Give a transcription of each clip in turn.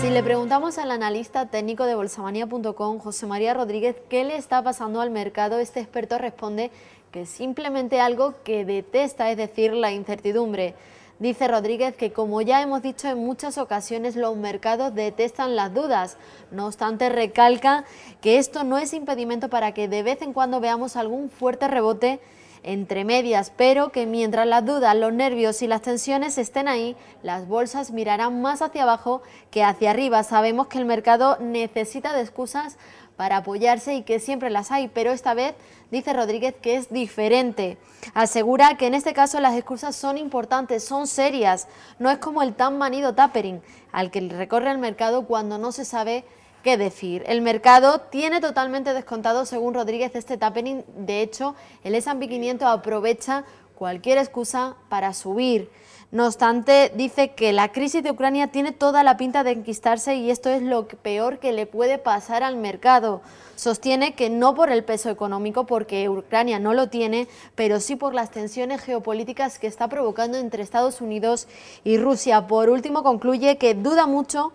Si le preguntamos al analista técnico de bolsamania.com, José María Rodríguez, qué le está pasando al mercado, este experto responde que simplemente algo que detesta, es decir, la incertidumbre. Dice Rodríguez que como ya hemos dicho en muchas ocasiones los mercados detestan las dudas. No obstante, recalca que esto no es impedimento para que de vez en cuando veamos algún fuerte rebote entre medias, pero que mientras las dudas, los nervios y las tensiones estén ahí, las bolsas mirarán más hacia abajo que hacia arriba. Sabemos que el mercado necesita de excusas para apoyarse y que siempre las hay, pero esta vez dice Rodríguez que es diferente. Asegura que en este caso las excusas son importantes, son serias, no es como el tan manido tapering al que recorre el mercado cuando no se sabe qué decir. El mercado tiene totalmente descontado, según Rodríguez, este tapering. De hecho, el S&P 500 aprovecha cualquier excusa para subir. No obstante, dice que la crisis de Ucrania tiene toda la pinta de enquistarse y esto es lo peor que le puede pasar al mercado. Sostiene que no por el peso económico, porque Ucrania no lo tiene, pero sí por las tensiones geopolíticas que está provocando entre Estados Unidos y Rusia. Por último, concluye que duda mucho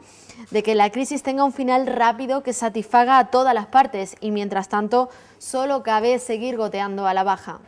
de que la crisis tenga un final rápido que satisfaga a todas las partes y mientras tanto solo cabe seguir goteando a la baja.